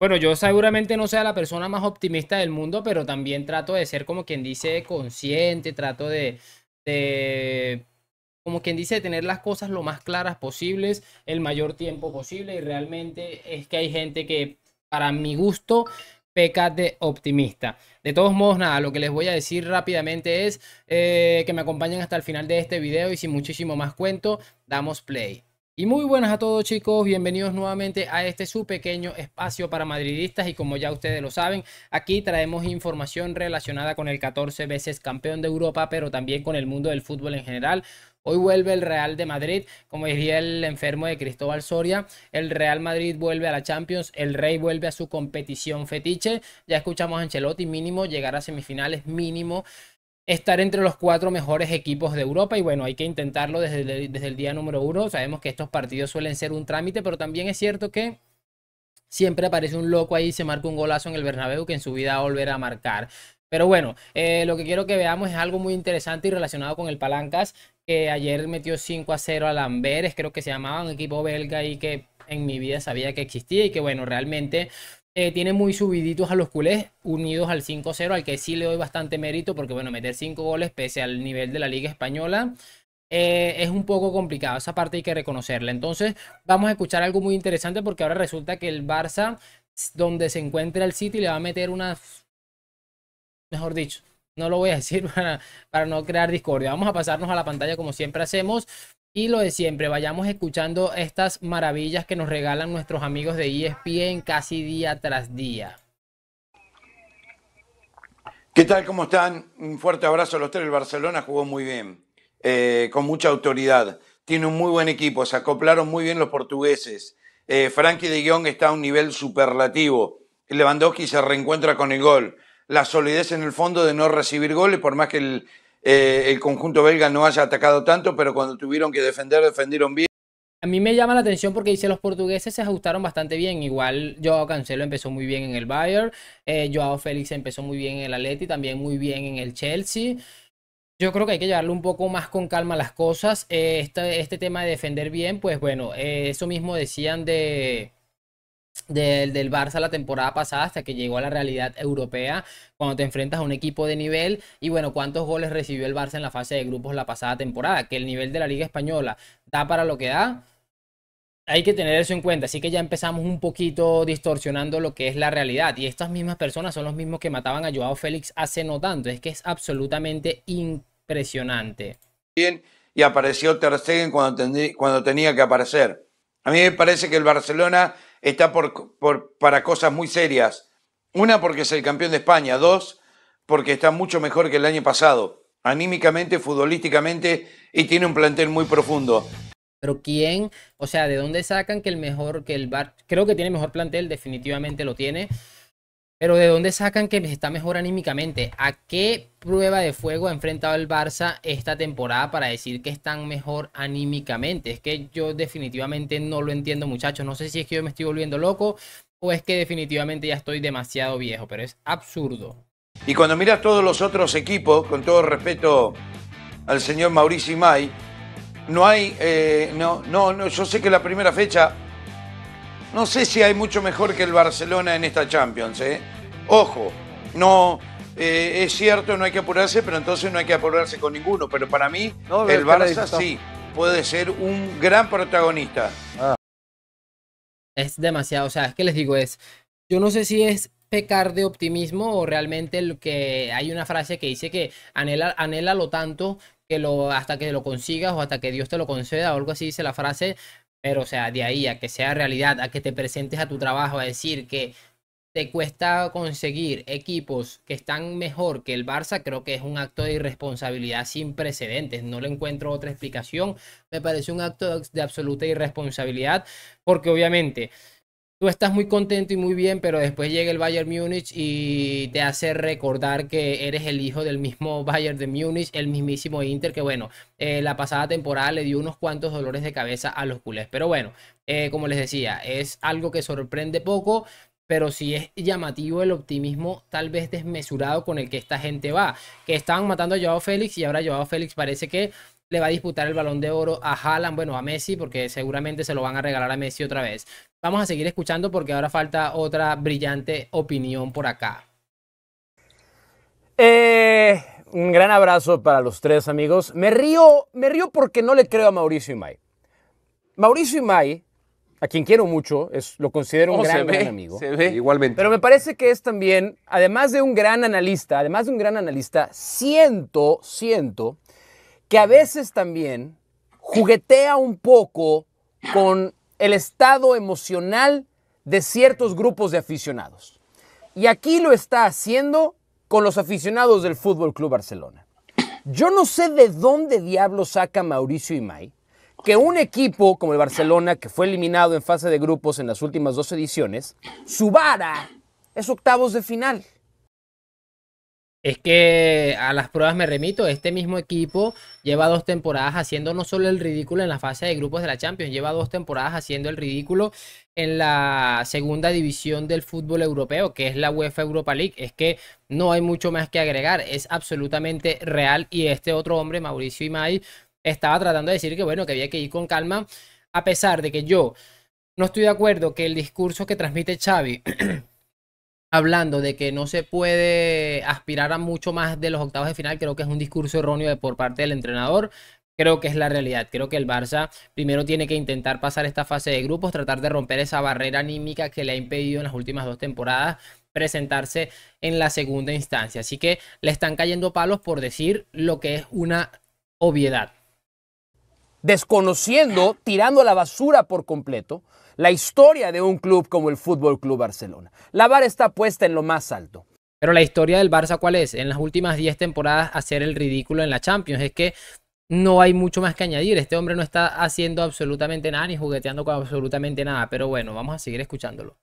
Bueno, yo seguramente no sea la persona más optimista del mundo, pero también trato de ser como quien dice consciente, trato de, como quien dice, tener las cosas lo más claras posibles, el mayor tiempo posible y realmente es que hay gente que para mi gusto peca de optimista. De todos modos, nada, lo que les voy a decir rápidamente es eh, que me acompañen hasta el final de este video y sin muchísimo más cuento, damos play. Y muy buenas a todos chicos, bienvenidos nuevamente a este su pequeño espacio para madridistas y como ya ustedes lo saben, aquí traemos información relacionada con el 14 veces campeón de Europa, pero también con el mundo del fútbol en general. Hoy vuelve el Real de Madrid, como diría el enfermo de Cristóbal Soria, el Real Madrid vuelve a la Champions, el Rey vuelve a su competición fetiche, ya escuchamos a Ancelotti, mínimo llegar a semifinales, mínimo estar entre los cuatro mejores equipos de Europa y bueno, hay que intentarlo desde el, desde el día número uno. Sabemos que estos partidos suelen ser un trámite, pero también es cierto que siempre aparece un loco ahí y se marca un golazo en el Bernabéu que en su vida volverá a marcar. Pero bueno, eh, lo que quiero que veamos es algo muy interesante y relacionado con el Palancas, que ayer metió 5 a 0 al Amberes, creo que se llamaba un equipo belga y que en mi vida sabía que existía y que bueno, realmente eh, tiene muy subiditos a los culés, unidos al 5-0, al que sí le doy bastante mérito, porque bueno, meter 5 goles pese al nivel de la Liga Española. Eh, es un poco complicado, esa parte hay que reconocerla. Entonces, vamos a escuchar algo muy interesante porque ahora resulta que el Barça, donde se encuentra el City, le va a meter una... Mejor dicho, no lo voy a decir para, para no crear discordia. Vamos a pasarnos a la pantalla como siempre hacemos. Y lo de siempre, vayamos escuchando estas maravillas que nos regalan nuestros amigos de ESPN casi día tras día. ¿Qué tal? ¿Cómo están? Un fuerte abrazo a los tres. El Barcelona jugó muy bien, eh, con mucha autoridad. Tiene un muy buen equipo, se acoplaron muy bien los portugueses. Eh, Frankie de Jong está a un nivel superlativo. Lewandowski se reencuentra con el gol. La solidez en el fondo de no recibir goles, por más que el, eh, el conjunto belga no haya atacado tanto, pero cuando tuvieron que defender, defendieron bien. A mí me llama la atención porque dice los portugueses se ajustaron bastante bien. Igual Joao Cancelo empezó muy bien en el Bayern, eh, Joao Félix empezó muy bien en el Atleti, también muy bien en el Chelsea. Yo creo que hay que llevarlo un poco más con calma las cosas. Eh, este, este, tema de defender bien, pues bueno, eso mismo decían de, del, del, Barça la temporada pasada hasta que llegó a la realidad europea cuando te enfrentas a un equipo de nivel y bueno, cuántos goles recibió el Barça en la fase de grupos la pasada temporada, que el nivel de la Liga Española da para lo que da. Hay que tener eso en cuenta, así que ya empezamos un poquito distorsionando lo que es la realidad. Y estas mismas personas son los mismos que mataban a Joao Félix hace no tanto. Es que es absolutamente impresionante. Bien, y apareció Ter Stegen cuando, cuando tenía que aparecer. A mí me parece que el Barcelona está por, para cosas muy serias. Una, porque es el campeón de España. Dos, porque está mucho mejor que el año pasado, anímicamente, futbolísticamente, y tiene un plantel muy profundo. Pero quién, o sea, ¿de dónde sacan que el mejor, que el Bar, creo que tiene mejor plantel, definitivamente lo tiene. Pero ¿de dónde sacan que está mejor anímicamente? ¿A qué prueba de fuego ha enfrentado el Barça esta temporada para decir que están mejor anímicamente? Es que yo definitivamente no lo entiendo, muchachos. No sé si es que yo me estoy volviendo loco o es que definitivamente ya estoy demasiado viejo, pero es absurdo. Y cuando miras todos los otros equipos, con todo respeto al señor Mauricio May, no hay, eh, no, no, no, yo sé que la primera fecha no sé si hay mucho mejor que el Barcelona en esta Champions. ¿eh? Ojo, no eh, es cierto, no hay que apurarse, pero entonces no hay que apurarse con ninguno. Pero para mí, el Barça sí puede ser un gran protagonista. Ah. Es demasiado, o sea, es que les digo, es. Yo no sé si es pecar de optimismo o realmente lo que hay una frase que dice que anhela, lo tanto que lo hasta que lo consigas o hasta que Dios te lo conceda o algo así dice la frase, pero, o sea, de ahí a que sea realidad, a que te presentes a tu trabajo a decir que te cuesta conseguir equipos que están mejor que el Barça, creo que es un acto de irresponsabilidad sin precedentes. No le encuentro otra explicación. Me parece un acto de absoluta irresponsabilidad porque obviamente tú estás muy contento y muy bien, pero después llega el Bayern Múnich y te hace recordar que eres el hijo del mismo Bayern de Múnich, el mismísimo Inter, que bueno, eh, la pasada temporada le dio unos cuantos dolores de cabeza a los culés. Pero bueno, eh, como les decía, es algo que sorprende poco. Pero sí es llamativo el optimismo tal vez desmesurado con el que esta gente va. Que estaban matando a Joao Félix y ahora Joao Félix parece que le va a disputar el balón de oro a Haaland, bueno, a Messi, porque seguramente se lo van a regalar a Messi otra vez. Vamos a seguir escuchando porque ahora falta otra brillante opinión por acá. Eh, un gran abrazo para los tres amigos. Me río, me río porque no le creo a Mauricio y Mai. Mauricio y Mai, a quien quiero mucho, es, lo considero un oh, gran, amigo. Igualmente. Pero me parece que es también, además de un gran analista, además de un gran analista, siento, siento que a veces también juguetea un poco con el estado emocional de ciertos grupos de aficionados. Y aquí lo está haciendo con los aficionados del Fútbol Club Barcelona. Yo no sé de dónde diablos saca Mauricio Imay que un equipo como el Barcelona, que fue eliminado en fase de grupos en las últimas dos ediciones, su vara es octavos de final. Es que a las pruebas me remito, este mismo equipo lleva dos temporadas haciendo no solo el ridículo en la fase de grupos de la Champions, lleva dos temporadas haciendo el ridículo en la segunda división del fútbol europeo, que es la UEFA Europa League. Es que no hay mucho más que agregar, es absolutamente real y este otro hombre, Mauricio Imay, estaba tratando de decir que bueno, que había que ir con calma, a pesar de que yo no estoy de acuerdo que el discurso que transmite Xavi hablando de que no se puede aspirar a mucho más de los octavos de final, creo que es un discurso erróneo de, por parte del entrenador. Creo que es la realidad. Creo que el Barça primero tiene que intentar pasar esta fase de grupos, tratar de romper esa barrera anímica que le ha impedido en las últimas dos temporadas presentarse en la segunda instancia. Así que le están cayendo palos por decir lo que es una obviedad. Desconociendo, tirando a la basura por completo, la historia de un club como el Fútbol Club Barcelona. La vara está puesta en lo más alto. Pero la historia del Barça, ¿cuál es? En las últimas 10 temporadas hacer el ridículo en la Champions. Es que no hay mucho más que añadir. Este hombre no está haciendo absolutamente nada ni jugueteando con absolutamente nada. Pero bueno, vamos a seguir escuchándolo.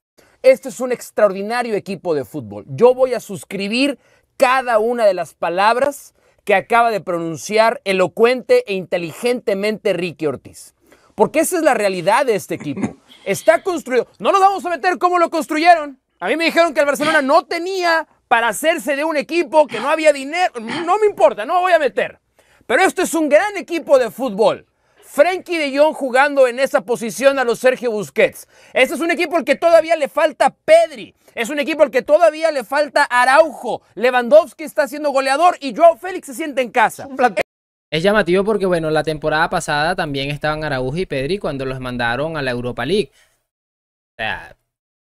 Este es un extraordinario equipo de fútbol. Yo voy a suscribir cada una de las palabras que acaba de pronunciar elocuente e inteligentemente Ricky Ortiz. Porque esa es la realidad de este equipo. Está construido. No nos vamos a meter cómo lo construyeron. A mí me dijeron que el Barcelona no tenía para hacerse de un equipo, que no había dinero. No me importa, no me voy a meter. Pero esto es un gran equipo de fútbol. Frankie de Jong jugando en esa posición a los Sergio Busquets. Este es un equipo al que todavía le falta Pedri. Es un equipo al que todavía le falta Araujo. Lewandowski está siendo goleador y Joao Félix se siente en casa. Es llamativo porque, bueno, la temporada pasada también estaban Araújo y Pedri cuando los mandaron a la Europa League. O sea,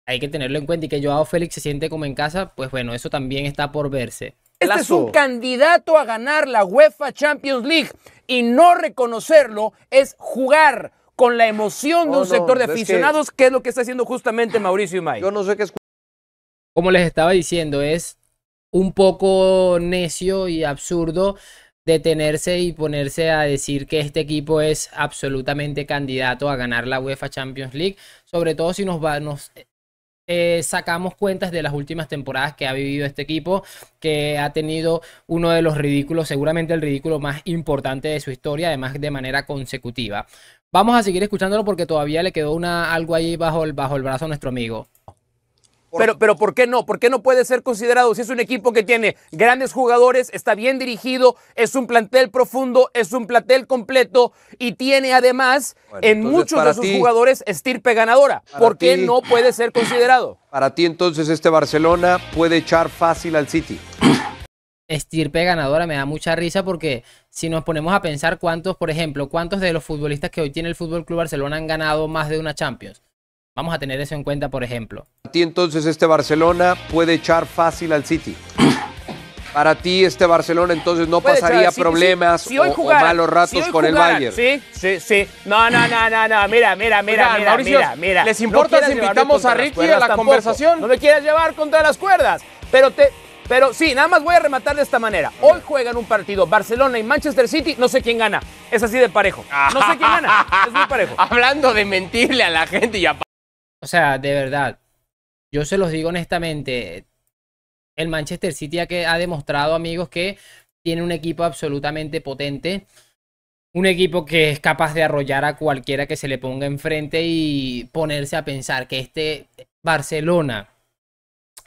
hay que tenerlo en cuenta y que Joao Félix se siente como en casa, pues bueno, eso también está por verse. Este es un candidato a ganar la UEFA Champions League y no reconocerlo es jugar con la emoción de un sector de aficionados, que... es lo que está haciendo justamente Mauricio May. Yo no sé qué es. Como les estaba diciendo, es un poco necio y absurdo detenerse y ponerse a decir que este equipo es absolutamente candidato a ganar la UEFA Champions League, sobre todo si nos, nos eh, sacamos cuentas de las últimas temporadas que ha vivido este equipo, que ha tenido uno de los ridículos, seguramente el ridículo más importante de su historia, además de manera consecutiva. Vamos a seguir escuchándolo porque todavía le quedó una, algo ahí bajo el, bajo el brazo a nuestro amigo. Pero, pero ¿por qué no? ¿Por qué no puede ser considerado si es un equipo que tiene grandes jugadores, está bien dirigido, es un plantel profundo, es un plantel completo y tiene además en muchos de sus jugadores estirpe ganadora? ¿Por qué no puede ser considerado? Para ti entonces este Barcelona puede echar fácil al City. Estirpe ganadora me da mucha risa porque si nos ponemos a pensar cuántos, por ejemplo, cuántos de los futbolistas que hoy tiene el Fútbol Club Barcelona han ganado más de una Champions Vamos a tener eso en cuenta, por ejemplo. Para ti entonces este Barcelona puede echar fácil al City. Para ti este Barcelona entonces no pasaría problemas o, malos ratos con el Bayern. Sí, sí, sí. No, no, no, no, no. Mira, mira, mira, mira, mira, ¿Les importa si invitamos a Ricky a la conversación? No le quieras llevar contra las cuerdas, pero te pero sí, nada más voy a rematar de esta manera. Hoy juegan un partido Barcelona y Manchester City, no sé quién gana. Es así de parejo. No sé quién gana, es muy parejo. Hablando de mentirle a la gente y a o sea, de verdad, yo se los digo honestamente, el Manchester City ha, que, ha demostrado, amigos, que tiene un equipo absolutamente potente. Un equipo que es capaz de arrollar a cualquiera que se le ponga enfrente y ponerse a pensar que este Barcelona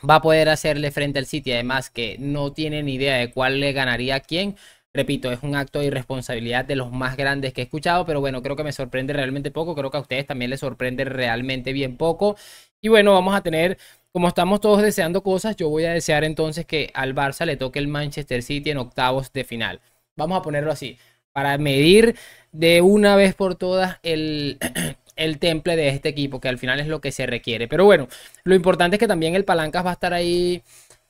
va a poder hacerle frente al City. Además que no tienen idea de cuál le ganaría a quién. Repito, es un acto de irresponsabilidad de los más grandes que he escuchado, pero bueno, creo que me sorprende realmente poco, creo que a ustedes también les sorprende realmente bien poco. Y bueno, vamos a tener como estamos todos deseando cosas, yo voy a desear entonces que al Barça le toque el Manchester City en octavos de final. Vamos a ponerlo así, para medir de una vez por todas el, temple de este equipo, que al final es lo que se requiere. Pero bueno, lo importante es que también el Palancas va a estar ahí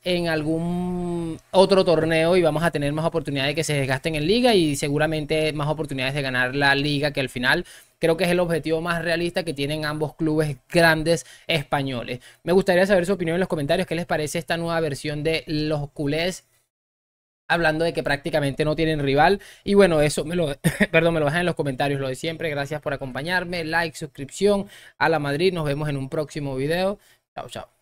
en algún otro torneo y vamos a tener más oportunidades de que se desgasten en liga y seguramente más oportunidades de ganar la liga que al final creo que es el objetivo más realista que tienen ambos clubes grandes españoles. Me gustaría saber su opinión en los comentarios, qué les parece esta nueva versión de los culés hablando de que prácticamente no tienen rival. Y bueno, eso me lo, perdón, me lo dejan en los comentarios, lo de siempre. Gracias por acompañarme, like, suscripción a la Madrid. Nos vemos en un próximo video. Chao, chao.